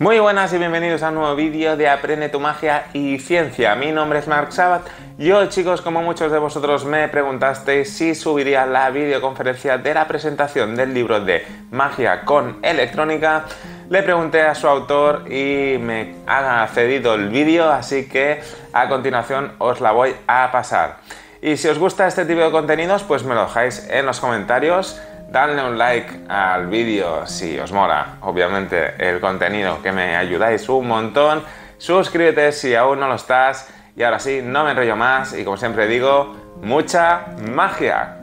Muy buenas y bienvenidos a un nuevo vídeo de Aprende tu magia y ciencia. Mi nombre es Mark Sabat. Yo, chicos, como muchos de vosotros me preguntasteis si subiría la videoconferencia de la presentación del libro de Magia con Electrónica, le pregunté a su autor y me ha cedido el vídeo, así que a continuación os la voy a pasar. Y si os gusta este tipo de contenidos, pues me lo dejáis en los comentarios Dadle un like al vídeo si os mola, obviamente, el contenido, que me ayudáis un montón. Suscríbete si aún no lo estás. Y ahora sí, no me enrollo más y como siempre digo, mucha magia.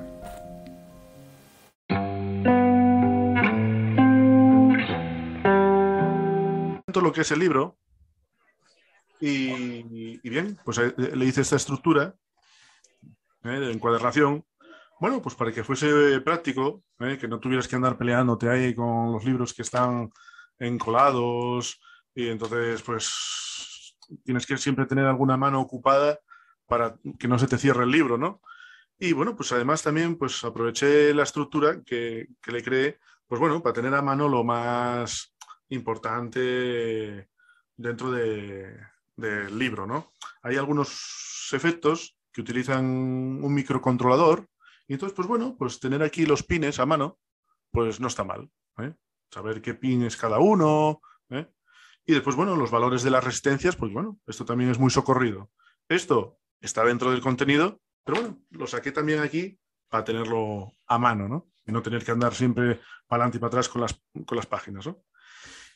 lo que es el libro y, bien, pues eh, le hice esta estructura eh, de encuadernación bueno, pues para que fuese eh, práctico, eh, que no tuvieras que andar peleándote ahí con los libros que están encolados y entonces pues tienes que siempre tener alguna mano ocupada para que no se te cierre el libro, ¿no? Y bueno, pues además también pues aproveché la estructura que, le creé, pues bueno, para tener a mano lo más importante dentro del libro, ¿no? Hay algunos efectos que utilizan un microcontrolador y entonces, pues bueno, pues tener aquí los pines a mano, pues no está mal. ¿eh? Saber qué pin es cada uno. ¿eh? Y después, bueno, los valores de las resistencias, pues bueno, esto también es muy socorrido. Esto está dentro del contenido, pero bueno, lo saqué también aquí para tenerlo a mano, ¿no? Y no tener que andar siempre para adelante y para atrás con las, páginas, ¿no?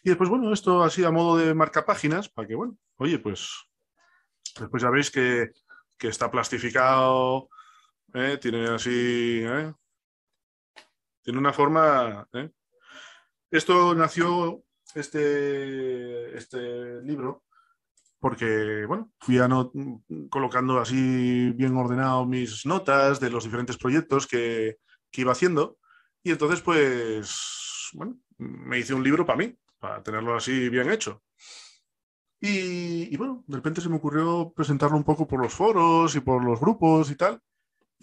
Y después, bueno, esto así a modo de marca páginas, para que, bueno, oye, pues después ya veis que, que está plastificado, ¿eh? tiene así, ¿eh? tiene una forma. ¿eh? Esto nació, este, este libro, porque, bueno, fui colocando así bien ordenado mis notas de los diferentes proyectos que, iba haciendo. Y entonces, pues, bueno, me hice un libro para mí, para tenerlo así bien hecho. Y, y, bueno, de repente se me ocurrió presentarlo un poco por los foros y por los grupos y tal.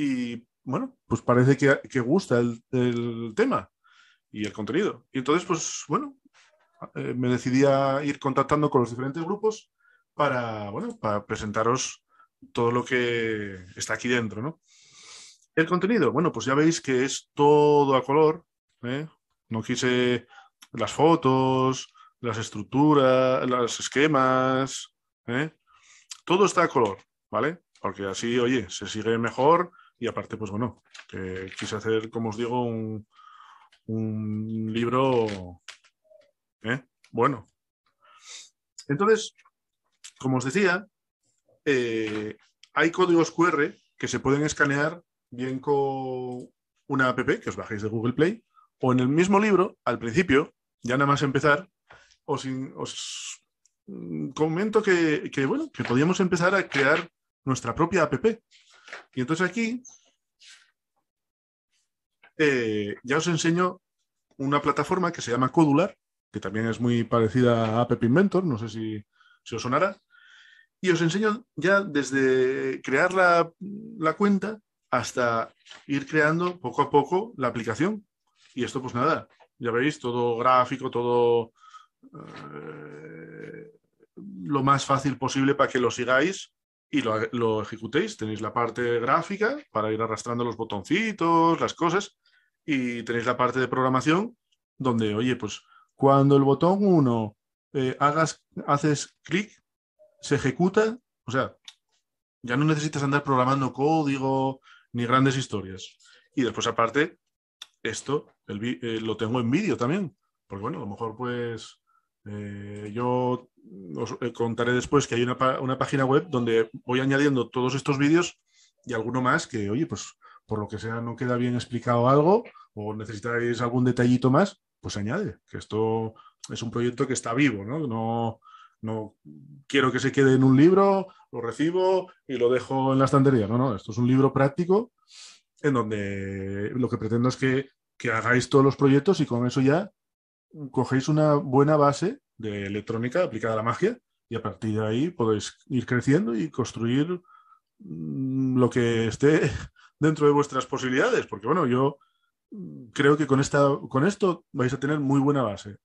Y bueno, pues parece que, gusta el, tema y el contenido. Y entonces, pues bueno, eh, me decidí a ir contactando con los diferentes grupos para, bueno, para presentaros todo lo que está aquí dentro, ¿no? El contenido, bueno, pues ya veis que es todo a color, ¿eh? No quise las fotos, las estructuras, los esquemas, ¿eh? todo está a color, ¿vale? Porque así, oye, se sigue mejor y aparte, pues bueno, quise hacer, como os digo, un, libro ¿eh? bueno. Entonces, como os decía, eh, hay códigos QR que se pueden escanear bien con una app que os bajéis de Google Play o en el mismo libro, al principio, ya nada más empezar, os, comento que, que, bueno, que podíamos empezar a crear nuestra propia app y entonces aquí eh, ya os enseño una plataforma que se llama Codular, que también es muy parecida a App Inventor, no sé si, os sonará. Y os enseño ya desde crear la, cuenta hasta ir creando poco a poco la aplicación. Y esto, pues nada, ya veis, todo gráfico, todo eh, lo más fácil posible para que lo sigáis y lo, ejecutéis. Tenéis la parte gráfica para ir arrastrando los botoncitos, las cosas, y tenéis la parte de programación donde, oye, pues cuando el botón 1 eh, hagas, haces clic, se ejecuta, o sea, ya no necesitas andar programando código ni grandes historias. Y después aparte, esto eh, lo tengo en vídeo también, porque bueno, a lo mejor pues eh, yo os eh, contaré después que hay una, página web donde voy añadiendo todos estos vídeos y alguno más que, oye, pues por lo que sea no queda bien explicado algo o necesitáis algún detallito más, pues añade, que esto es un proyecto que está vivo, ¿no? No, no quiero que se quede en un libro, lo recibo y lo dejo en la estantería. No, no, esto es un libro práctico en donde lo que pretendo es que, que hagáis todos los proyectos y con eso ya cogéis una buena base de electrónica aplicada a la magia y a partir de ahí podéis ir creciendo y construir mm, lo que esté dentro de vuestras posibilidades, porque bueno, yo mm, creo que con, esta, con esto vais a tener muy buena base.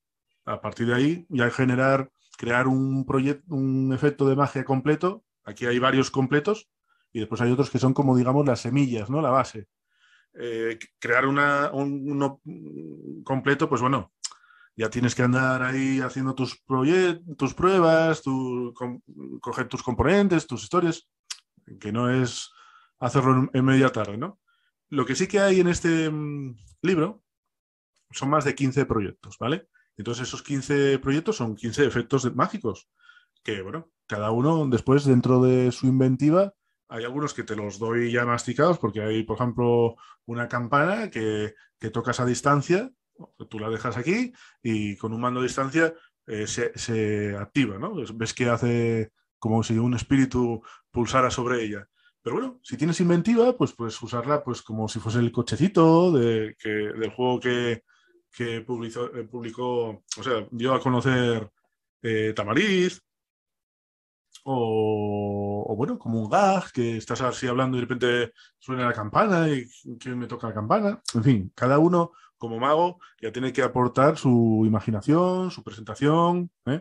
A partir de ahí, ya generar, crear un proyecto, un efecto de magia completo. Aquí hay varios completos y después hay otros que son como, digamos, las semillas, ¿no? La base. Eh, crear una, un, uno completo, pues bueno, ya tienes que andar ahí haciendo tus, tus pruebas, coger tus componentes, tus historias, que no es hacerlo en, media tarde, ¿no? Lo que sí que hay en este mm, libro son más de 15 proyectos, ¿vale? Entonces esos 15 proyectos son 15 efectos mágicos, que bueno, cada uno después dentro de su inventiva, hay algunos que te los doy ya masticados, porque hay, por ejemplo, una campana que, que tocas a distancia pues tú la dejas aquí y con un mando a distancia eh, se, activa, ¿no? Ves que hace como si un espíritu pulsara sobre ella. Pero bueno, si tienes inventiva, pues puedes usarla pues, como si fuese el cochecito de, que, del juego que, publicó, eh, publicó, o sea, dio a conocer eh, Tamariz, o, bueno, como un gag, que estás así hablando y de repente suena la campana y quién me toca la campana. En fin, cada uno como mago ya tiene que aportar su imaginación, su presentación. ¿eh?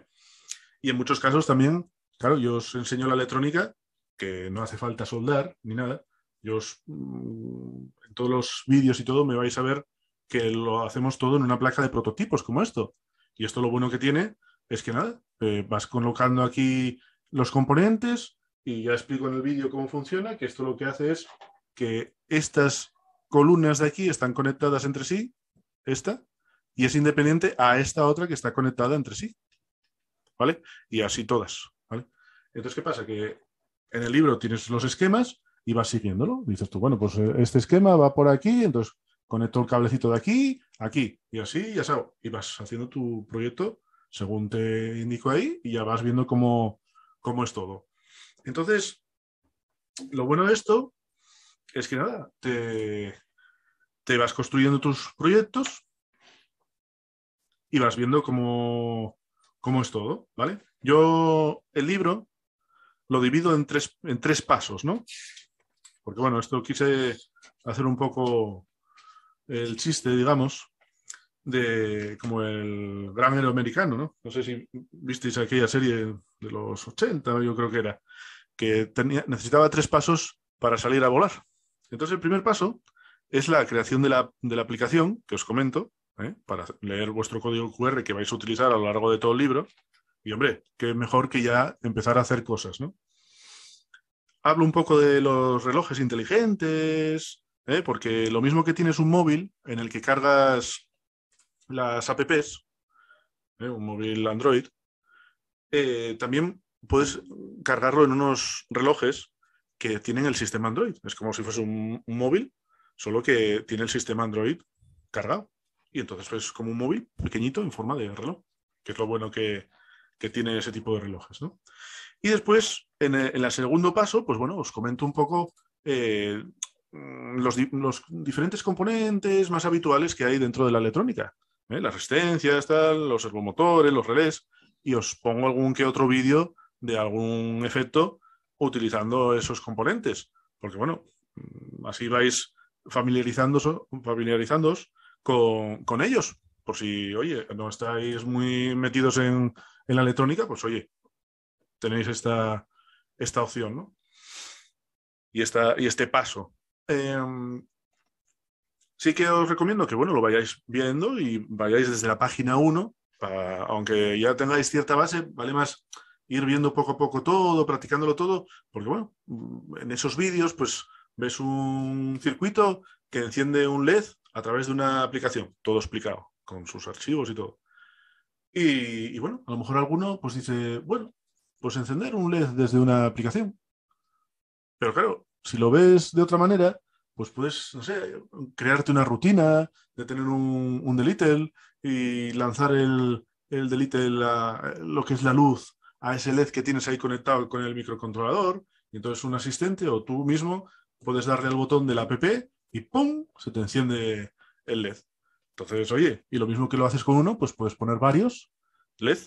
Y en muchos casos también, claro, yo os enseño la electrónica, que no hace falta soldar ni nada. Yo mm, en todos los vídeos y todo me vais a ver que lo hacemos todo en una placa de prototipos como esto. Y esto lo bueno que tiene es que nada, eh, vas colocando aquí los componentes y ya explico en el vídeo cómo funciona, que esto lo que hace es que estas columnas de aquí están conectadas entre sí, esta, y es independiente a esta otra que está conectada entre sí. ¿Vale? Y así todas. ¿vale? Entonces, ¿qué pasa? Que en el libro tienes los esquemas y vas siguiéndolo. Dices tú, bueno, pues eh, este esquema va por aquí, entonces conecto el cablecito de aquí, aquí, y así, ya sabes. Y vas haciendo tu proyecto según te indico ahí, y ya vas viendo cómo, cómo es todo. Entonces, lo bueno de esto es que nada, te, vas construyendo tus proyectos y vas viendo cómo, cómo es todo, ¿vale? Yo el libro lo divido en tres, en tres pasos, ¿no? Porque bueno, esto quise hacer un poco el chiste, digamos, de como el gran americano, ¿no? No sé si visteis aquella serie de los 80, yo creo que era, que tenía, necesitaba tres pasos para salir a volar. Entonces el primer paso es la creación de la, aplicación que os comento, ¿eh? para leer vuestro código QR que vais a utilizar a lo largo de todo el libro. Y hombre, qué mejor que ya empezar a hacer cosas, ¿no? Hablo un poco de los relojes inteligentes, ¿eh? porque lo mismo que tienes un móvil en el que cargas las apps, ¿eh? un móvil Android, eh, también puedes cargarlo en unos relojes que tienen el sistema Android. Es como si fuese un, móvil, solo que tiene el sistema Android cargado. Y entonces pues, es como un móvil pequeñito en forma de reloj, que es lo bueno que, tiene ese tipo de relojes. Y después, en el, segundo paso, pues bueno, os comento un poco eh, los, diferentes componentes más habituales que hay dentro de la electrónica. ¿eh? Las resistencias, los servomotores, los relés y os pongo algún que otro vídeo de algún efecto utilizando esos componentes. Porque bueno, así vais familiarizándoos, familiarizándoos con, ellos. Por si, oye, no estáis muy metidos en, la electrónica, pues oye, tenéis esta, opción, ¿no? Y, esta, y este paso. Em, sí que os recomiendo que, bueno, lo vayáis viendo y vayáis desde la página 1 Ah, aunque ya tengáis cierta base, vale más ir viendo poco a poco todo, practicándolo todo, porque bueno, mm, en esos vídeos pues ves un circuito que enciende un LED a través de una aplicación, todo explicado, con sus archivos y todo. Y, bueno, a lo mejor alguno pues dice, bueno, pues encender un LED desde una aplicación. Pero claro, si lo ves de otra manera, pues puedes, no sé, crearte una rutina de tener un, un delitel y lanzar el, delete, lo que es la luz, a ese LED que tienes ahí conectado con el microcontrolador. Y entonces un asistente o tú mismo puedes darle al botón de la app y ¡pum! se te enciende el LED. Entonces, oye, y lo mismo que lo haces con uno, pues puedes poner varios LED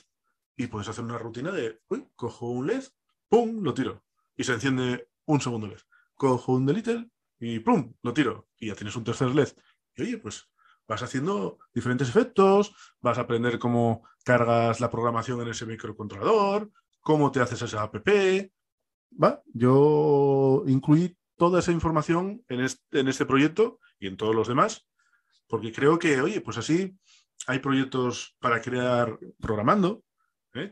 y puedes hacer una rutina de, uy, cojo un LED, ¡pum! lo tiro y se enciende un segundo LED. Cojo un delete y ¡pum! lo tiro y ya tienes un tercer LED. Y oye, pues vas haciendo diferentes efectos, vas a aprender cómo cargas la programación en ese microcontrolador, cómo te haces esa app. ¿va? Yo incluí toda esa información en este, proyecto y en todos los demás, porque creo que, oye, pues así hay proyectos para crear programando, ¿eh?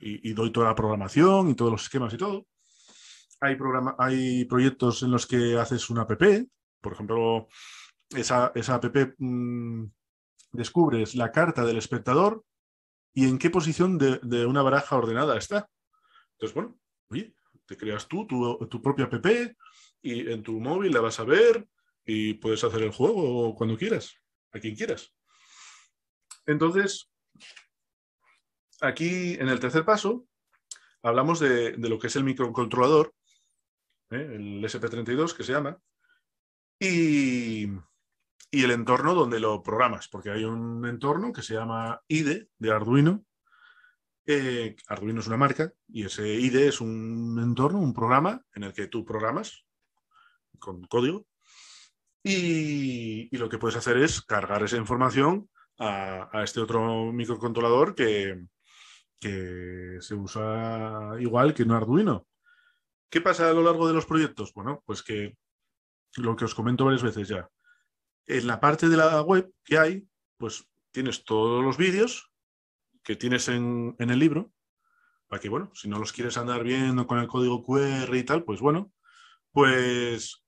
y, doy toda la programación y todos los esquemas y todo. Hay, hay proyectos en los que haces una app, por ejemplo, esa, app mm, descubres la carta del espectador y en qué posición de, una baraja ordenada está. Entonces, bueno, oye, te creas tú tu, propia app y en tu móvil la vas a ver y puedes hacer el juego cuando quieras, a quien quieras. Entonces, aquí en el tercer paso hablamos de, lo que es el microcontrolador, ¿eh? el SP32 que se llama, y, y el entorno donde lo programas, porque hay un entorno que se llama IDE de Arduino. Eh, Arduino es una marca y ese IDE es un entorno, un programa en el que tú programas con código y, lo que puedes hacer es cargar esa información a, este otro microcontrolador que, que se usa igual que un Arduino. ¿Qué pasa a lo largo de los proyectos? Bueno, pues que lo que os comento varias veces ya, en la parte de la web que hay, pues tienes todos los vídeos que tienes en, el libro, para que, bueno, si no los quieres andar viendo con el código QR y tal, pues bueno, pues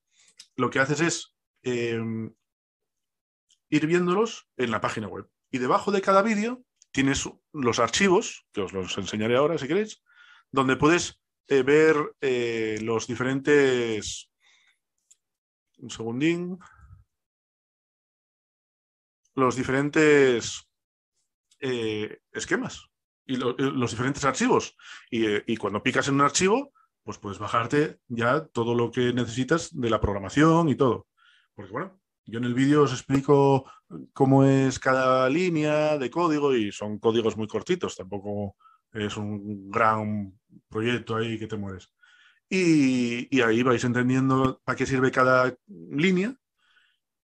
lo que haces es em, ir viéndolos en la página web. Y debajo de cada vídeo tienes los archivos, que os los enseñaré ahora si queréis, donde puedes eh, ver eh, los diferentes... Un segundín los diferentes eh, esquemas y eh, los diferentes archivos. Eh, y, cuando picas en un archivo, pues puedes bajarte ya todo lo que necesitas de la programación y todo. Porque bueno, yo en el vídeo os explico cómo es cada línea de código y son códigos muy cortitos, tampoco es un gran proyecto ahí que te mueres. Y, y ahí vais entendiendo para qué sirve cada línea.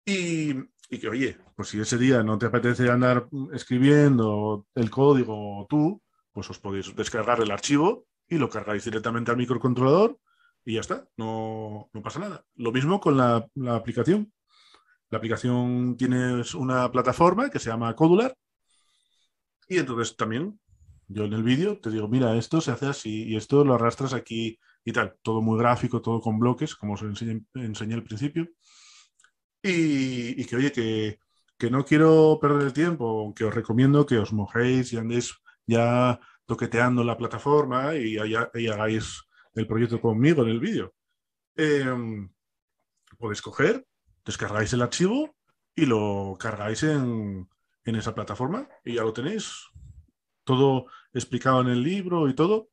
Y, y que, oye, pues si ese día no te apetece andar escribiendo el código tú, pues os podéis descargar el archivo y lo cargáis directamente al microcontrolador y ya está, no, pasa nada. Lo mismo con la, aplicación. La aplicación tiene una plataforma que se llama Codular y entonces también yo en el vídeo te digo, mira, esto se hace así y esto lo arrastras aquí y tal. Todo muy gráfico, todo con bloques, como os enseñé al principio. Y, que, oye, que, no quiero perder el tiempo, aunque os recomiendo que os mojéis y andéis ya toqueteando la plataforma y, y hagáis el proyecto conmigo en el vídeo. Em, podéis coger, descargáis el archivo y lo cargáis en, esa plataforma y ya lo tenéis. Todo explicado en el libro y todo.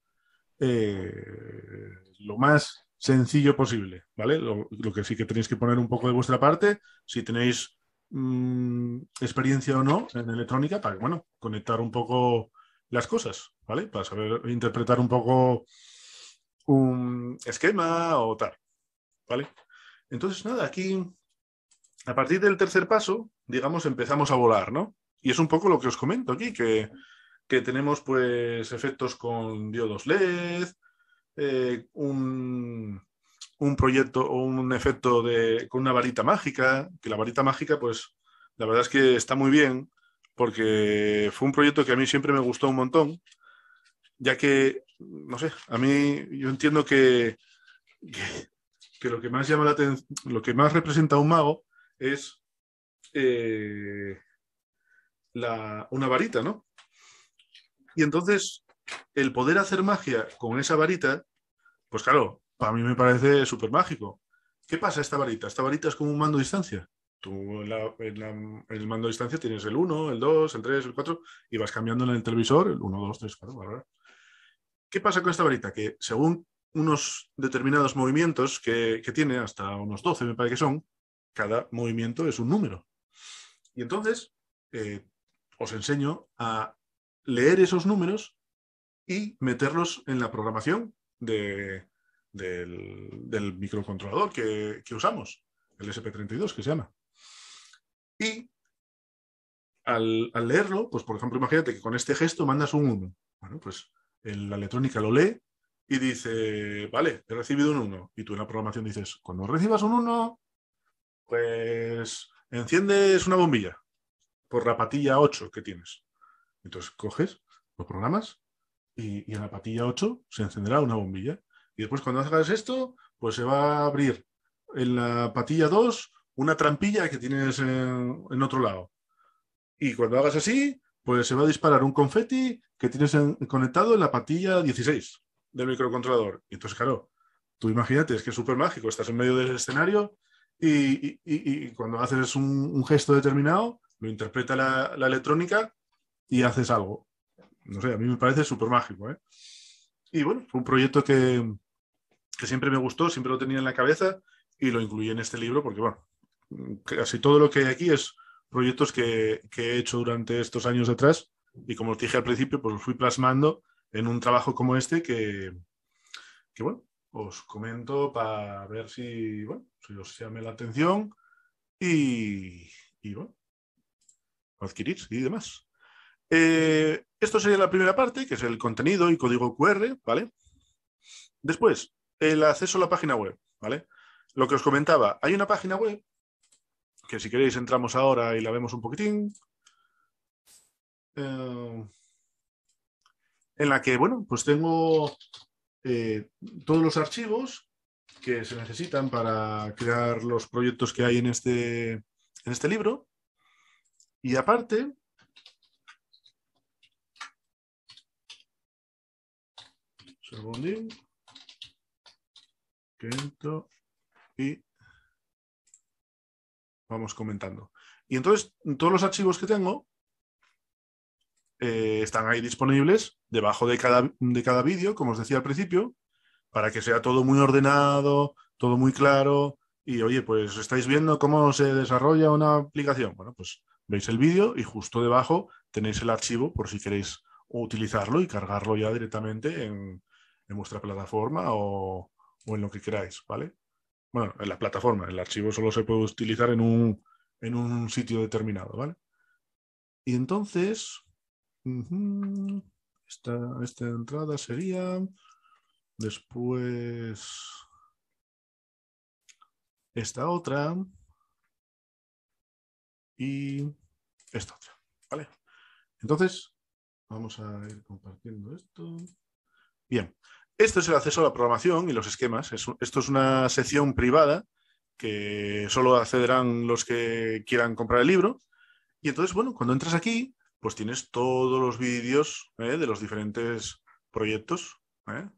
Eh, lo más sencillo posible, ¿vale? Lo, que sí que tenéis que poner un poco de vuestra parte, si tenéis mm, experiencia o no en electrónica, para, bueno, conectar un poco las cosas, ¿vale? Para saber interpretar un poco un esquema o tal, ¿vale? Entonces, nada, aquí, a partir del tercer paso, digamos, empezamos a volar, ¿no? Y es un poco lo que os comento aquí, que, que tenemos pues efectos con diodos LED, eh, un, proyecto o un efecto con una varita mágica, que la varita mágica, pues la verdad es que está muy bien, porque fue un proyecto que a mí siempre me gustó un montón, ya que, no sé, a mí yo entiendo que, que, lo que más llama la atención, lo que más representa a un mago es eh, una varita, ¿no? Y entonces el poder hacer magia con esa varita, pues claro, para mí me parece súper mágico. ¿Qué pasa esta varita? Esta varita es como un mando a distancia. Tú en, el mando a distancia tienes el 1, el 2, el 3, el 4 y vas cambiando en el televisor el 1, 2, 3, 4. ¿Qué pasa con esta varita? Que según unos determinados movimientos que, tiene, hasta unos 12 me parece que son, cada movimiento es un número. Y entonces eh, os enseño a leer esos números y meterlos en la programación del, microcontrolador que, usamos, el SP32 que se llama. Y al, leerlo, pues por ejemplo, imagínate que con este gesto mandas un 1. Bueno, pues la electrónica lo lee y dice, vale, he recibido un 1. Y tú en la programación dices, cuando recibas un 1, pues enciendes una bombilla por la patilla 8 que tienes. Entonces coges, lo programas y, en la patilla 8 se encenderá una bombilla. Y después cuando hagas esto, pues se va a abrir en la patilla 2 una trampilla que tienes en, otro lado. Y cuando hagas así, pues se va a disparar un confeti que tienes conectado en la patilla 16 del microcontrolador. Y entonces, claro, tú imagínate, es que es súper mágico, estás en medio del escenario y, cuando haces un, gesto determinado, lo interpreta la electrónica y haces algo no sé, a mí me parece súper mágico. ¿eh? Y bueno, fue un proyecto que, siempre me gustó, siempre lo tenía en la cabeza y lo incluí en este libro porque, bueno, casi todo lo que hay aquí es proyectos que, he hecho durante estos años atrás y como os dije al principio, pues los fui plasmando en un trabajo como este que, bueno, os comento para ver si, bueno, si os llame la atención y, y bueno, adquirir y demás. Eh, esto sería la primera parte, que es el contenido y código QR, ¿vale? Después, el acceso a la página web, ¿vale? Lo que os comentaba, hay una página web que si queréis entramos ahora y la vemos un poquitín. Eh, en la que, bueno, pues tengo eh, todos los archivos que se necesitan para crear los proyectos que hay en este, en este libro. Y aparte, Y vamos comentando. Y entonces, todos los archivos que tengo eh, están ahí disponibles debajo de cada, de cada vídeo, como os decía al principio, para que sea todo muy ordenado, todo muy claro. Y oye, pues estáis viendo cómo se desarrolla una aplicación. Bueno, pues veis el vídeo y justo debajo tenéis el archivo por si queréis utilizarlo y cargarlo ya directamente en, en vuestra plataforma o, en lo que queráis, ¿vale? Bueno, en la plataforma, el archivo solo se puede utilizar en un, en un sitio determinado, ¿vale? Y entonces, esta, esta entrada sería después esta otra y esta otra, ¿vale? Entonces, vamos a ir compartiendo esto. Bien, esto es el acceso a la programación y los esquemas. esto es una sección privada que solo accederán los que quieran comprar el libro. Y entonces, bueno, cuando entras aquí, pues tienes todos los vídeos eh, de los diferentes proyectos eh,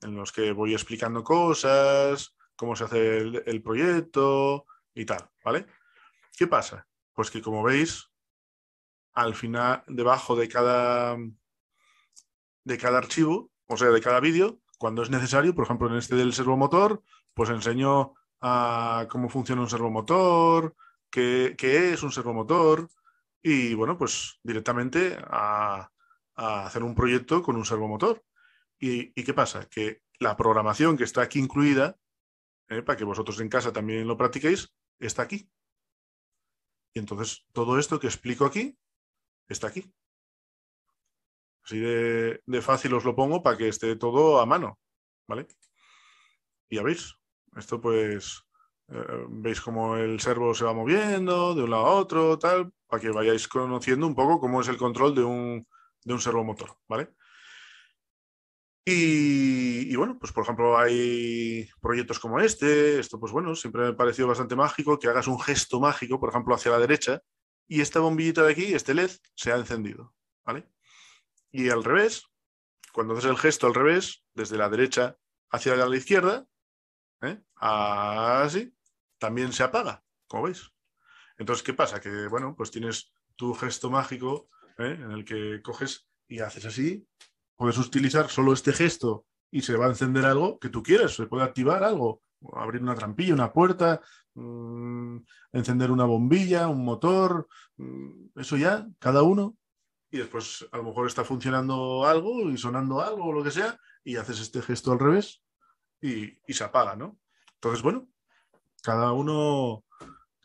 en los que voy explicando cosas, cómo se hace el, el, proyecto y tal, ¿vale? ¿Qué pasa? Pues que como veis, al final, debajo de cada, de cada archivo, o sea, de cada vídeo, cuando es necesario, por ejemplo, en este del servomotor, pues enseño a cómo funciona un servomotor, qué, es un servomotor y, bueno, pues directamente a, hacer un proyecto con un servomotor. ¿Y, y qué pasa? Que la programación que está aquí incluida, eh, para que vosotros en casa también lo practiquéis, está aquí. Y entonces todo esto que explico aquí está aquí. Así de, fácil os lo pongo para que esté todo a mano, ¿vale? Y ya veis, esto pues eh, veis cómo el servo se va moviendo de un lado a otro, tal, para que vayáis conociendo un poco cómo es el control de un, servo motor, ¿vale? Y, y, bueno, pues por ejemplo hay proyectos como este, esto pues bueno, siempre me ha parecido bastante mágico que hagas un gesto mágico, por ejemplo, hacia la derecha, y esta bombillita de aquí, este LED, se ha encendido, ¿vale? Y al revés, cuando haces el gesto al revés, desde la derecha hacia la izquierda, ¿eh? así, también se apaga, como veis. Entonces, ¿qué pasa? Que, bueno, pues tienes tu gesto mágico ¿eh? en el que coges y haces así. Puedes utilizar solo este gesto y se va a encender algo que tú quieras. se puede activar algo, abrir una trampilla, una puerta, mm, encender una bombilla, un motor, mm, eso ya, cada uno y después a lo mejor está funcionando algo y sonando algo o lo que sea, y haces este gesto al revés y, se apaga, ¿no? Entonces, bueno, cada uno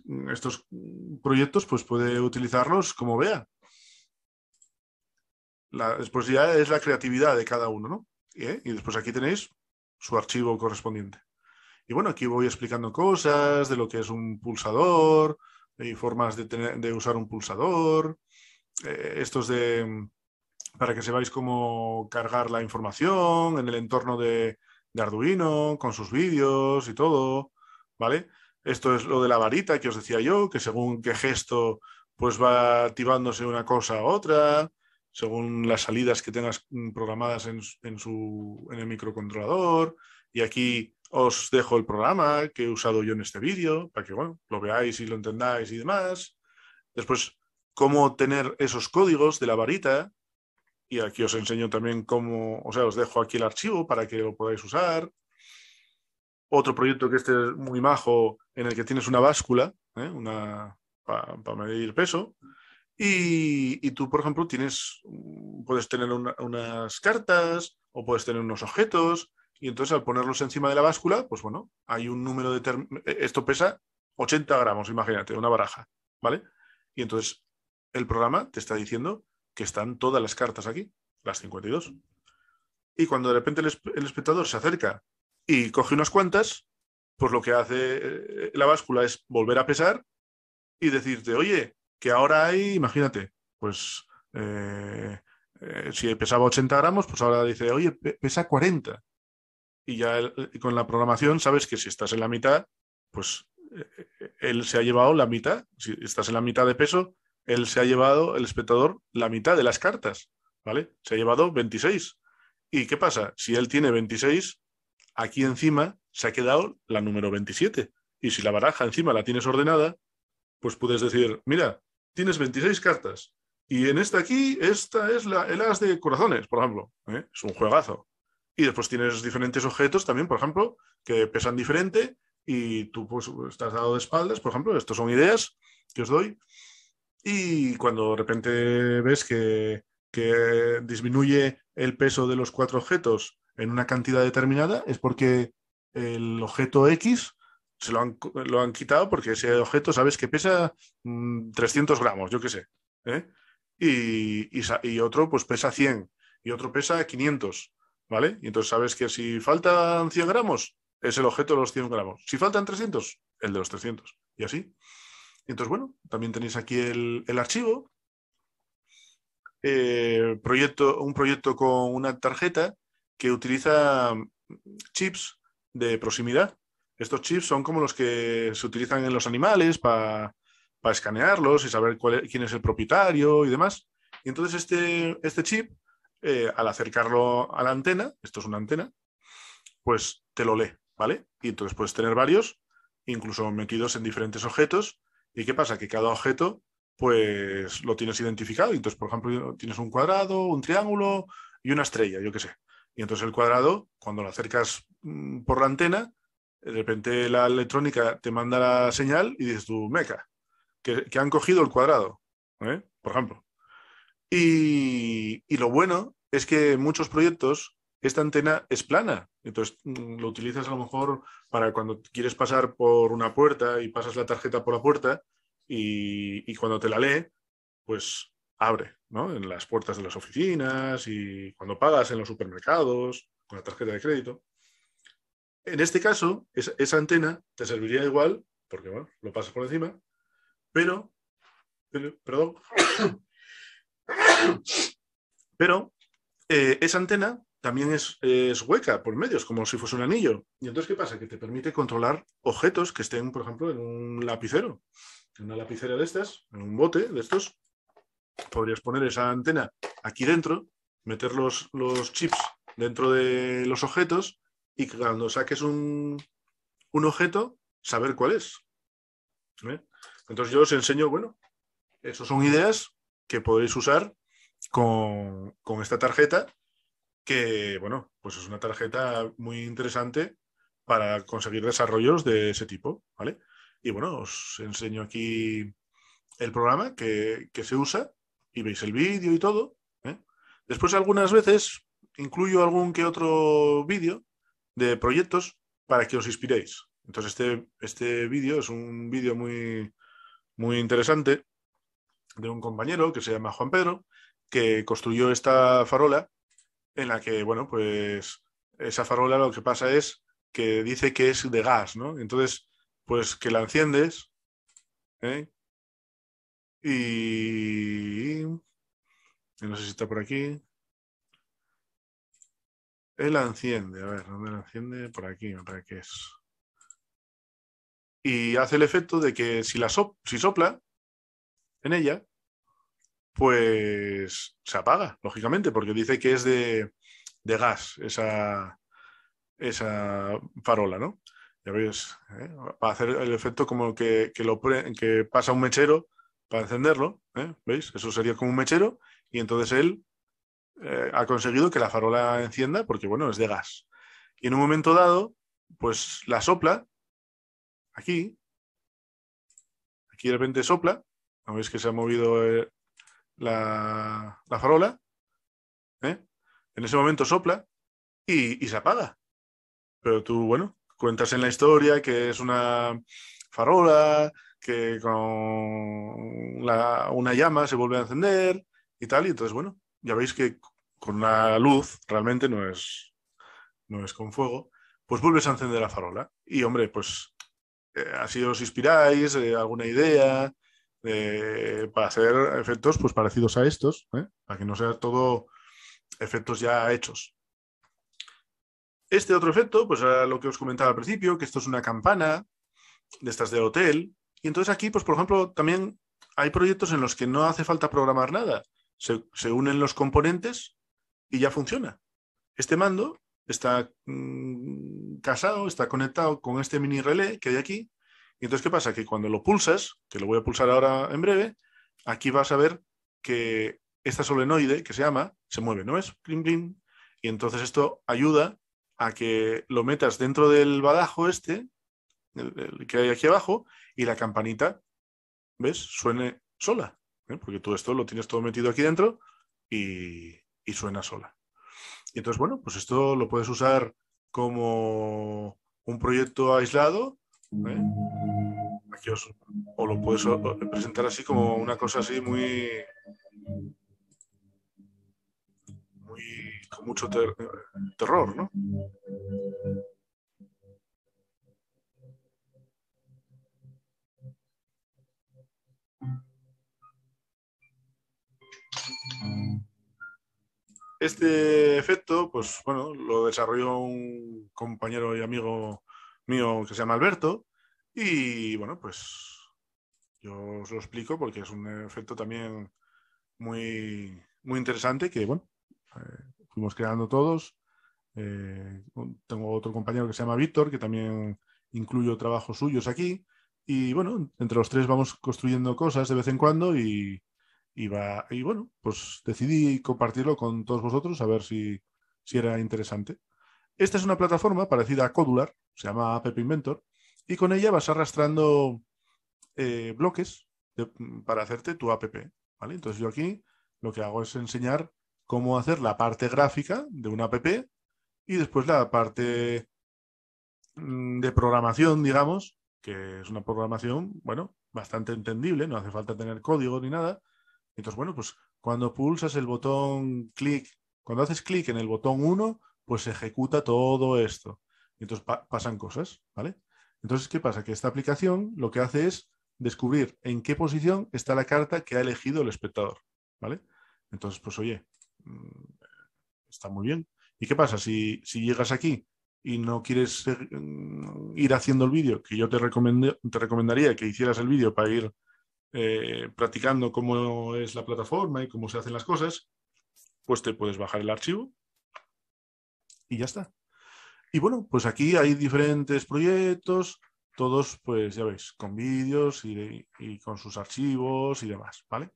mm, estos mm, proyectos pues puede utilizarlos como vea. La ya es la creatividad de cada uno, ¿no? ¿Eh? Y después aquí tenéis su archivo correspondiente. Y bueno, aquí voy explicando cosas de lo que es un pulsador, y formas de, de usar un pulsador, esto eh, estos de, para que sepáis cómo cargar la información en el entorno de, Arduino, con sus vídeos y todo, ¿vale? Esto es lo de la varita que os decía yo, que según qué gesto, pues va activándose una cosa a otra, según las salidas que tengas mm, programadas en, su, en el microcontrolador. Y aquí os dejo el programa que he usado yo en este vídeo, para que bueno, lo veáis y lo entendáis y demás. Después cómo tener esos códigos de la varita. Y aquí os enseño también cómo, o sea, os dejo aquí el archivo para que lo podáis usar. Otro proyecto que este es muy majo, en el que tienes una báscula, ¿eh? una para medir peso. Y, tú, por ejemplo, tienes, puedes tener unas cartas o puedes tener unos objetos. Y entonces al ponerlos encima de la báscula, pues bueno, hay un número de... E, esto pesa 80 gramos, imagínate, una baraja, ¿vale? Y entonces el programa te está diciendo que están todas las cartas aquí, las 52. Y cuando de repente el, espectador se acerca y coge unas cuantas, pues lo que hace eh, la báscula es volver a pesar y decirte, oye, que ahora hay, imagínate, pues eh, eh, si pesaba 80 gramos, pues ahora dice, oye, pesa 40. Y ya con la programación sabes que si estás en la mitad, pues él se ha llevado la mitad, si estás en la mitad de peso, él se ha llevado, el espectador, la mitad de las cartas, ¿vale? Se ha llevado 26. ¿Y qué pasa? Si él tiene 26, aquí encima se ha quedado la número 27. Y si la baraja encima la tienes ordenada, pues puedes decir, mira, tienes 26 cartas. Y en esta aquí, esta es la, el as de corazones, por ejemplo. ¿eh? Es un juegazo. Y después tienes diferentes objetos también, por ejemplo, que pesan diferente y tú pues, estás dado de espaldas, por ejemplo. Estas son ideas que os doy. Y cuando de repente ves que, disminuye el peso de los cuatro objetos en una cantidad determinada, es porque el objeto X se lo han, quitado porque ese objeto sabes que pesa 300 mm, gramos, yo qué sé. ¿eh? Y, otro pues pesa 100 y otro pesa 500, ¿vale? Y entonces sabes que si faltan 100 gramos, es el objeto de los 100 gramos. Si faltan 300, el de los 300. Y así. Entonces, bueno, también tenéis aquí el, archivo. Eh, proyecto, un proyecto con una tarjeta que utiliza mm, chips de proximidad. Estos chips son como los que se utilizan en los animales para escanearlos y saber quién es el propietario y demás. Y entonces este, este chip, eh, al acercarlo a la antena, esto es una antena, pues te lo lee, ¿vale? Y entonces puedes tener varios, incluso metidos en diferentes objetos, ¿Y qué pasa? Que cada objeto, pues lo tienes identificado. Entonces, por ejemplo, tienes un cuadrado, un triángulo y una estrella, yo qué sé. Y entonces el cuadrado, cuando lo acercas mm, por la antena, de repente la electrónica te manda la señal y dices tú, meca, que, han cogido el cuadrado, ¿eh? por ejemplo. Y, y, lo bueno es que muchos proyectos esta antena es plana. Entonces mm, lo utilizas a lo mejor para cuando quieres pasar por una puerta y pasas la tarjeta por la puerta y, cuando te la lee, pues abre, ¿no? En las puertas de las oficinas y cuando pagas en los supermercados con la tarjeta de crédito. En este caso, esa, antena te serviría igual, porque bueno, lo pasas por encima, pero, perdón, pero eh, esa antena también es, hueca por medios, como si fuese un anillo. Y entonces, ¿qué pasa? Que te permite controlar objetos que estén, por ejemplo, en un lapicero. En una lapicera de estas, en un bote de estos, podrías poner esa antena aquí dentro, meter los, chips dentro de los objetos y cuando saques un, objeto, saber cuál es. ¿eh? Entonces yo os enseño, bueno, esas son ideas que podéis usar con, con esta tarjeta que, bueno, pues es una tarjeta muy interesante para conseguir desarrollos de ese tipo, ¿vale? Y bueno, os enseño aquí el programa que, se usa y veis el vídeo y todo. ¿eh? Después algunas veces incluyo algún que otro vídeo de proyectos para que os inspiréis. Entonces este, este vídeo es un vídeo muy, muy interesante de un compañero que se llama Juan Pedro, que construyó esta farola en la que, bueno, pues esa farola lo que pasa es que dice que es de gas, ¿no? Entonces, pues que la enciendes ¿eh? y... No sé si está por aquí. Él la enciende, a ver, ¿dónde la enciende? Por aquí, me parece que es. Y hace el efecto de que si, la si sopla en ella, pues se apaga, lógicamente, porque dice que es de, gas esa, esa farola, ¿no? Ya veis, ¿eh? va para hacer el efecto como que, pasa un mechero para encenderlo, ¿eh? ¿veis? Eso sería como un mechero y entonces él eh, ha conseguido que la farola encienda porque, bueno, es de gas. Y en un momento dado, pues la sopla, aquí, aquí de repente sopla, ¿no veis que se ha movido eh, la, farola, ¿eh? en ese momento sopla y, se apaga. Pero tú, bueno, cuentas en la historia que es una farola, que con una llama se vuelve a encender y tal, y entonces, bueno, ya veis que con la luz, realmente no es, no es con fuego, pues vuelves a encender la farola. Y hombre, pues eh, así os inspiráis, eh, alguna idea, eh, para hacer efectos pues, parecidos a estos, ¿eh? para que no sea todo efectos ya hechos. Este otro efecto, pues era lo que os comentaba al principio, que esto es una campana de estas de hotel. Y entonces aquí, pues por ejemplo, también hay proyectos en los que no hace falta programar nada. Se, unen los componentes y ya funciona. Este mando está mm, casado, está conectado con este mini relé que hay aquí y entonces, ¿qué pasa? Que cuando lo pulsas, que lo voy a pulsar ahora en breve, aquí vas a ver que esta solenoide, que se llama, se mueve, ¿no es? Y entonces esto ayuda a que lo metas dentro del badajo este, el, que hay aquí abajo, y la campanita, ¿ves? Suene sola, ¿eh? porque tú esto lo tienes todo metido aquí dentro y, y suena sola. Y entonces, bueno, pues esto lo puedes usar como un proyecto aislado. ¿eh? O lo puedes presentar así como una cosa así muy... muy con mucho terror, ¿no? Este efecto, pues bueno, lo desarrolló un compañero y amigo mío que se llama Alberto, y bueno, pues yo os lo explico porque es un efecto también muy, muy interesante que, bueno, eh, fuimos creando todos. Eh, tengo otro compañero que se llama Víctor, que también incluyo trabajos suyos aquí. Y bueno, entre los tres vamos construyendo cosas de vez en cuando y, va, y bueno, pues decidí compartirlo con todos vosotros a ver si, si era interesante. Esta es una plataforma parecida a Codular, se llama App Inventor, y con ella vas arrastrando eh, bloques para hacerte tu app. ¿vale? Entonces yo aquí lo que hago es enseñar cómo hacer la parte gráfica de una app y después la parte mm, de programación, digamos, que es una programación, bueno, bastante entendible, no hace falta tener código ni nada. Entonces, bueno, pues cuando pulsas el botón clic, cuando haces clic en el botón 1, pues se ejecuta todo esto. entonces pasan cosas, ¿vale? Entonces, ¿qué pasa? Que esta aplicación lo que hace es descubrir en qué posición está la carta que ha elegido el espectador, ¿vale? Entonces, pues oye, mm, está muy bien. ¿Y qué pasa si, llegas aquí y no quieres mm, ir haciendo el vídeo? Que yo te, te recomendaría que hicieras el vídeo para ir eh, practicando cómo es la plataforma y cómo se hacen las cosas, pues te puedes bajar el archivo y ya está. Y bueno, pues aquí hay diferentes proyectos, todos, pues ya veis, con vídeos y, con sus archivos y demás, ¿vale?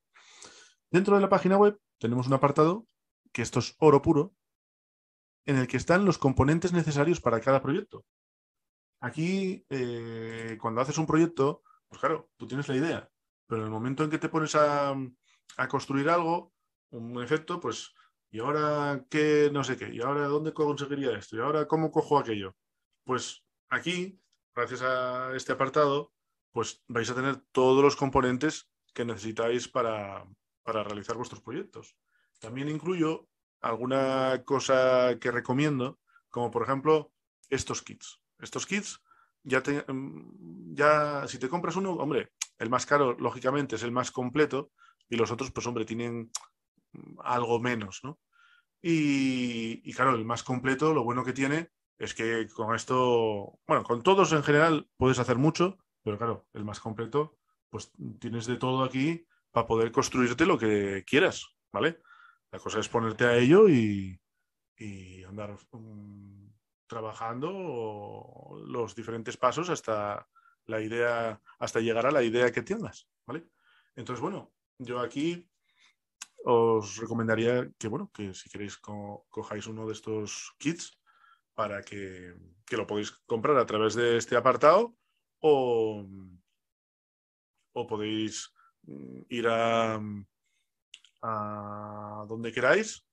Dentro de la página web tenemos un apartado, que esto es oro puro, en el que están los componentes necesarios para cada proyecto. Aquí, eh, cuando haces un proyecto, pues claro, tú tienes la idea, pero en el momento en que te pones a construir algo, un efecto, pues y ahora qué no sé qué, y ahora dónde conseguiría esto, y ahora cómo cojo aquello. Pues aquí, gracias a este apartado, pues vais a tener todos los componentes que necesitáis para, realizar vuestros proyectos. También incluyo alguna cosa que recomiendo, como por ejemplo estos kits. Estos kits, ya, mm, ya si te compras uno, hombre, el más caro, lógicamente, es el más completo, y los otros, pues hombre, tienen algo menos, ¿no? Y, claro, el más completo, lo bueno que tiene es que con esto, bueno, con todos en general puedes hacer mucho, pero claro, el más completo, pues tienes de todo aquí para poder construirte lo que quieras, ¿vale? La cosa es ponerte a ello y, andar mm, trabajando los diferentes pasos hasta la idea, hasta llegar a la idea que tengas, ¿vale? Entonces, bueno, yo aquí os recomendaría que, bueno, que si queréis cojáis uno de estos kits para que, que, lo podéis comprar a través de este apartado o, o podéis mm, ir a, a donde queráis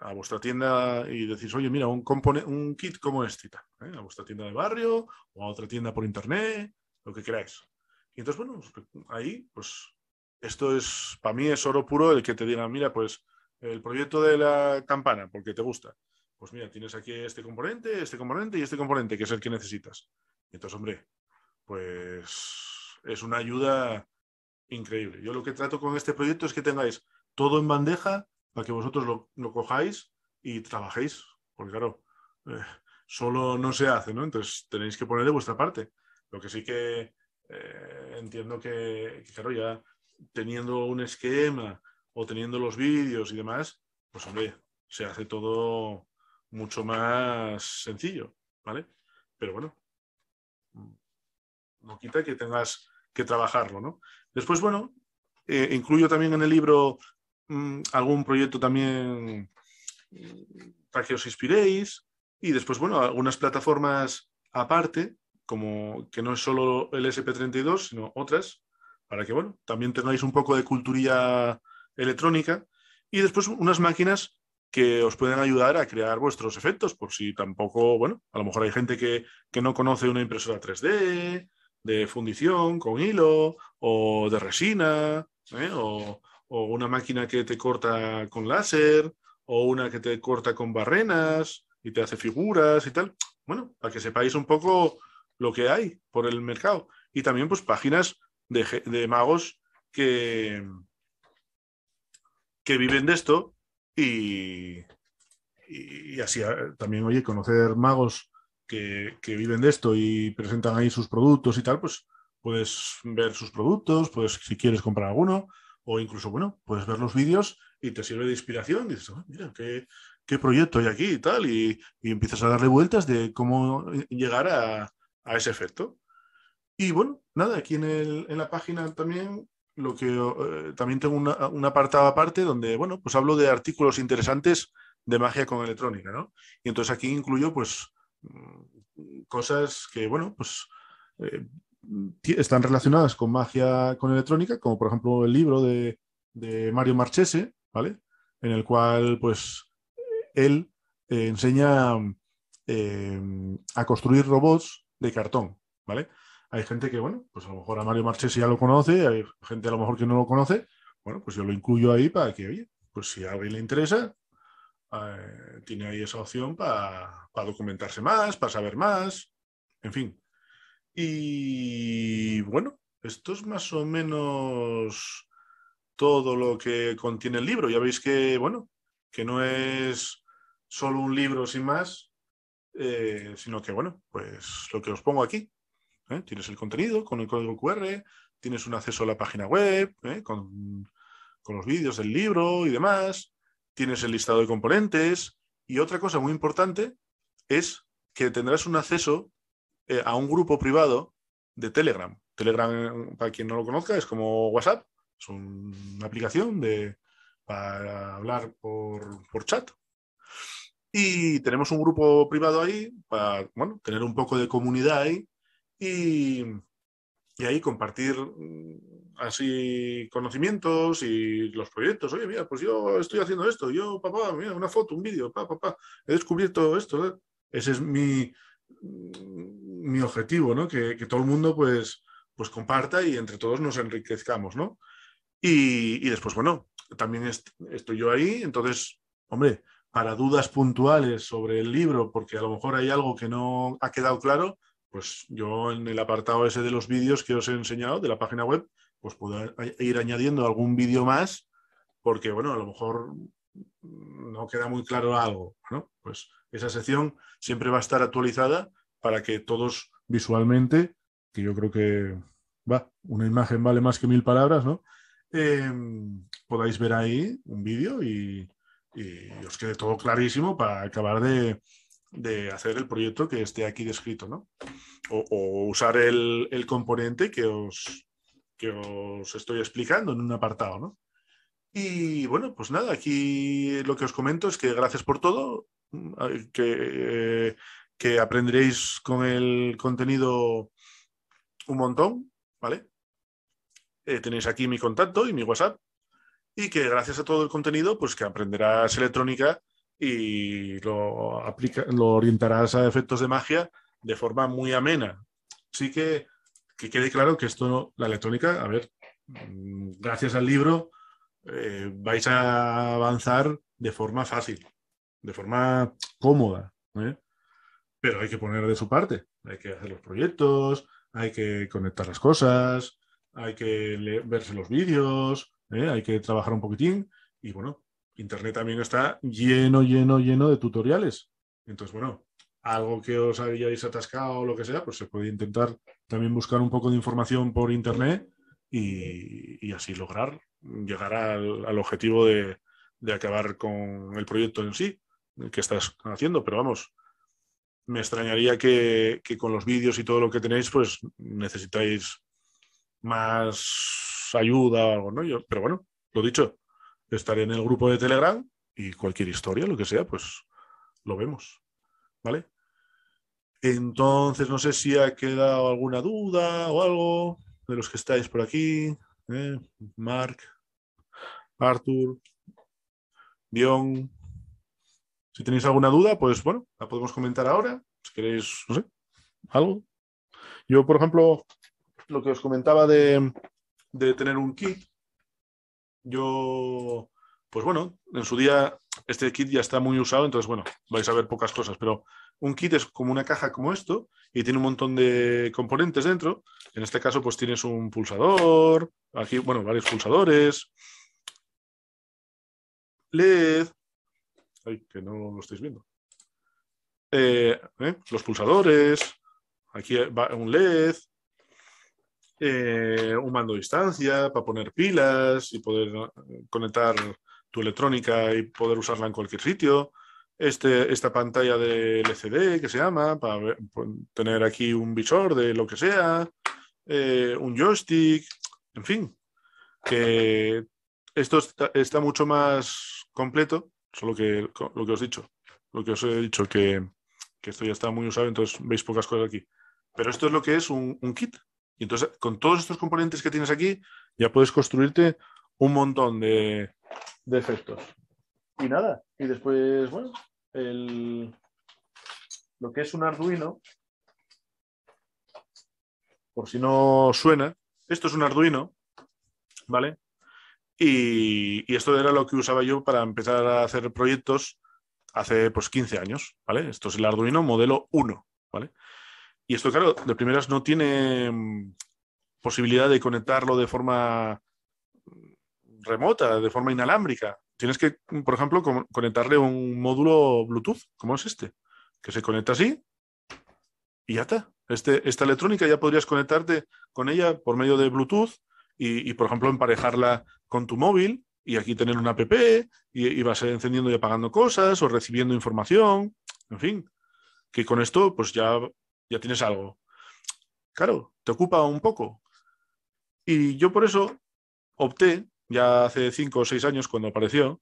a vuestra tienda y decís, oye, mira, un, un kit como este, ¿eh? a vuestra tienda de barrio o a otra tienda por internet, lo que queráis. Y entonces, bueno, pues, ahí, pues esto es, para mí es oro puro el que te digan, mira, pues el proyecto de la campana, porque te gusta. Pues mira, tienes aquí este componente, este componente y este componente, que es el que necesitas. entonces, hombre, pues es una ayuda increíble. Yo lo que trato con este proyecto es que tengáis todo en bandeja para que vosotros lo, cojáis y trabajéis, porque claro, eh, solo no se hace, ¿no? Entonces tenéis que poner de vuestra parte. Lo que sí que eh, entiendo que, claro, ya teniendo un esquema o teniendo los vídeos y demás, pues hombre, se hace todo mucho más sencillo, ¿vale? Pero bueno, no quita que tengas que trabajarlo, ¿no? Después, bueno, eh, incluyo también en el libro mm, algún proyecto también mm, para que os inspiréis y después, bueno, algunas plataformas aparte, como que no es solo el SP32, sino otras, para que, bueno, también tengáis un poco de culturilla electrónica y después unas máquinas que os pueden ayudar a crear vuestros efectos, por si tampoco, bueno, a lo mejor hay gente que, no conoce una impresora 3D, de fundición con hilo, o de resina, ¿eh? o, o una máquina que te corta con láser, o una que te corta con barrenas y te hace figuras y tal. Bueno, para que sepáis un poco lo que hay por el mercado. Y también, pues, páginas de, magos que, que viven de esto y, y, así ah, también, oye, conocer magos que, que, viven de esto y presentan ahí sus productos y tal, pues puedes ver sus productos, pues si quieres comprar alguno, o incluso, bueno, puedes ver los vídeos y te sirve de inspiración. dices, ah, mira, qué, qué, proyecto hay aquí y tal, y, empiezas a darle vueltas de cómo llegar a, a ese efecto. Y bueno, nada, aquí en, el, en la página también lo que eh, también tengo una, un apartado aparte donde, bueno, pues hablo de artículos interesantes de magia con electrónica, ¿no? Y entonces aquí incluyo, pues, mm, cosas que, bueno, pues eh, están relacionadas con magia con electrónica, como por ejemplo el libro de, de Mario Marchese, ¿vale? En el cual, pues, él eh, enseña a construir robots de cartón, ¿vale? Hay gente que, bueno, pues a lo mejor a Mario Marchesi ya lo conoce, hay gente a lo mejor que no lo conoce. Bueno, pues yo lo incluyo ahí para que, oye, pues si a alguien le interesa, eh, tiene ahí esa opción para, documentarse más, para saber más, en fin. Y bueno, esto es más o menos todo lo que contiene el libro. Ya veis que, bueno, que no es solo un libro sin más, eh, sino que, bueno, pues lo que os pongo aquí. ¿eh? Tienes el contenido con el código QR, tienes un acceso a la página web, ¿eh? con, los vídeos del libro y demás, tienes el listado de componentes y otra cosa muy importante es que tendrás un acceso eh, a un grupo privado de Telegram. Telegram, para quien no lo conozca, es como WhatsApp, es una aplicación de, para hablar por, por chat, y tenemos un grupo privado ahí para bueno, tener un poco de comunidad ahí y, ahí compartir mm, así conocimientos y los proyectos. Oye, mira, pues yo estoy haciendo esto, yo, papá, mira, una foto, un vídeo, papá, papá, he descubierto esto. Ese es mi, mm, mi objetivo, ¿no? Que, todo el mundo, pues, pues, comparta y entre todos nos enriquezcamos, ¿no? Y, después, bueno, también estoy yo ahí, entonces, hombre, para dudas puntuales sobre el libro, porque a lo mejor hay algo que no ha quedado claro, pues yo en el apartado ese de los vídeos que os he enseñado de la página web, pues puedo ir añadiendo algún vídeo más, porque bueno, a lo mejor no queda muy claro algo, ¿no? Pues esa sección siempre va a estar actualizada para que todos visualmente, que yo creo que va, una imagen vale más que mil palabras, ¿no? Em, podáis ver ahí un vídeo y, y os quede todo clarísimo para acabar de, de hacer el proyecto que esté aquí descrito, ¿no? O, usar el, componente que os, que os estoy explicando en un apartado, ¿no? Y bueno, pues nada, aquí lo que os comento es que gracias por todo, eh, que, eh, que aprenderéis con el contenido un montón, ¿vale? Eh, tenéis aquí mi contacto y mi WhatsApp. Y que gracias a todo el contenido, pues que aprenderás electrónica y lo, aplica, lo orientarás a efectos de magia de forma muy amena. Sí que, quede claro que esto, la electrónica, a ver, mm, gracias al libro, eh, vais a avanzar de forma fácil, de forma cómoda. ¿eh? Pero hay que poner de su parte, hay que hacer los proyectos, hay que conectar las cosas, hay que verse los vídeos, ¿eh? hay que trabajar un poquitín y bueno, Internet también está lleno, lleno, lleno de tutoriales. Entonces, bueno, algo que os hayáis atascado o lo que sea, pues se puede intentar también buscar un poco de información por Internet y, así lograr llegar al, objetivo de, acabar con el proyecto en sí que estás haciendo. Pero vamos, me extrañaría que, con los vídeos y todo lo que tenéis, pues necesitáis más ayuda o algo, ¿no? pero bueno, lo dicho, estaré en el grupo de Telegram y cualquier historia, lo que sea, pues lo vemos. ¿Vale? Entonces, no sé si ha quedado alguna duda o algo de los que estáis por aquí. ¿eh? Mark, Arthur, Dion. Si tenéis alguna duda, pues bueno, la podemos comentar ahora. Si queréis, no sé, algo. Yo, por ejemplo, lo que os comentaba de tener un kit yo, pues bueno, en su día este kit ya está muy usado, entonces bueno, vais a ver pocas cosas, pero un kit es como una caja como esto y tiene un montón de componentes dentro. En este caso, pues tienes un pulsador, aquí, bueno, varios pulsadores, LED, ay, que no lo estáis viendo, eh, ¿eh? los pulsadores, aquí va un LED, eh, un mando a distancia para poner pilas y poder eh, conectar tu electrónica y poder usarla en cualquier sitio. Este, esta pantalla de LCD que se llama, para pues, tener aquí un visor de lo que sea, eh, un joystick, en fin, que esto está, mucho más completo, solo que lo que os he dicho, lo que os he dicho, que, esto ya está muy usado, entonces veis pocas cosas aquí. Pero esto es lo que es un kit, y entonces, con todos estos componentes que tienes aquí, ya puedes construirte un montón de, efectos. Y nada, y después, bueno, el, lo que es un Arduino, por si no suena, esto es un Arduino, ¿vale? Y, esto era lo que usaba yo para empezar a hacer proyectos hace pues 15 años, ¿vale? Esto es el Arduino modelo 1, ¿vale? Y esto, claro, de primeras no tiene mm, posibilidad de conectarlo de forma remota, de forma inalámbrica. Tienes que, mm, por ejemplo, conectarle un módulo Bluetooth, como es este, que se conecta así y ya está. Este, esta electrónica ya podrías conectarte con ella por medio de Bluetooth y, por ejemplo, emparejarla con tu móvil y aquí tener una app y, y, vas encendiendo y apagando cosas o recibiendo información, en fin, que con esto pues ya ya tienes algo. Claro, te ocupa un poco. Y yo por eso opté, ya hace cinco o seis años cuando apareció,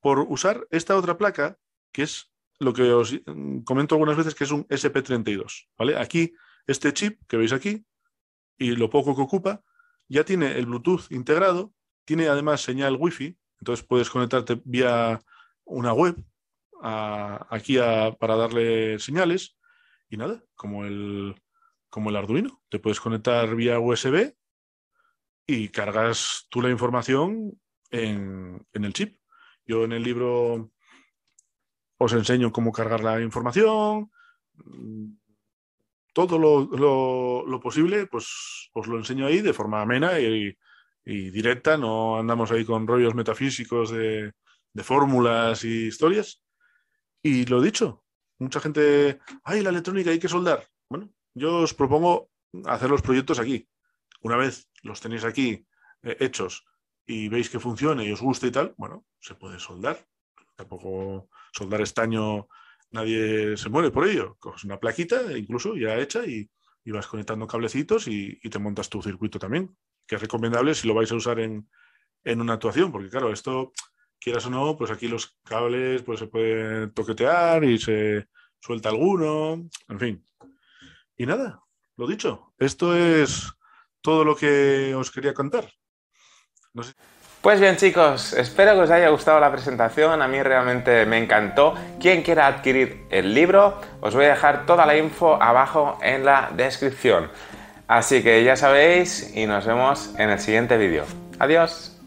por usar esta otra placa, que es lo que os comento algunas veces, que es un SP32. ¿vale? Aquí, este chip que veis aquí, y lo poco que ocupa, ya tiene el Bluetooth integrado, tiene además señal Wi-Fi, entonces puedes conectarte vía una web aquí para darle señales y nada, como el, como el Arduino. Te puedes conectar vía USB y cargas tú la información en, el chip. Yo en el libro os enseño cómo cargar la información, mm, todo lo, lo, posible, pues os lo enseño ahí de forma amena y, directa, no andamos ahí con rollos metafísicos de, de fórmulas y historias. Y lo dicho, mucha gente, ay, la electrónica hay que soldar. Bueno, yo os propongo hacer los proyectos aquí. Una vez los tenéis aquí eh, hechos y veis que funciona y os gusta y tal, bueno, se puede soldar. Tampoco soldar estaño, nadie se muere por ello. Coges una plaquita incluso ya hecha y, vas conectando cablecitos y, te montas tu circuito también, que es recomendable si lo vais a usar en, en una actuación, porque claro, esto quieras o no, pues aquí los cables pues, se pueden toquetear y se suelta alguno, en fin. Y nada, lo dicho, esto es todo lo que os quería contar. Pues bien chicos, espero que os haya gustado la presentación, a mí realmente me encantó. Quien quiera adquirir el libro, os voy a dejar toda la info abajo en la descripción. Así que ya sabéis y nos vemos en el siguiente vídeo. Adiós.